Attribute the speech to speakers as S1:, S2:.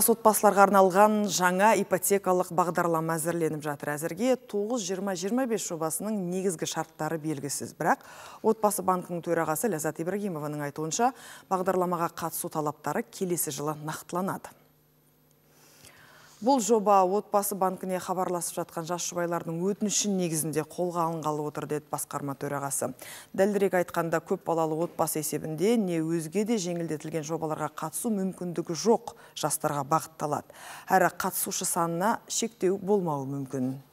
S1: Жас отбасыларға арналған жаңа ипотекалық бағдарлама әзірленіп жатыр. Әзірге 9-20-25 жобасының негізгі шарттары белгісіз. Бірақ отбасы банкінің төрағасы Ләзат Ибрагимованың айтуынша бағдарламаға қатысу талаптары келесі жылы нақтыланады. Бұл жоба отбасы банкіне хабарласып жатқан жас жұбайлардың өтінішін негізінде қолға алынғалы отыр деді басқарма төрағасы. Дәлірек айтқанда көп балалы отбасы есебінде не өзге де жеңілдетілген жобаларға қатысу мүмкіндігі жоқ жастарға бағытталады. Әрі қатысушы санына шектеу болмауы мүмкін.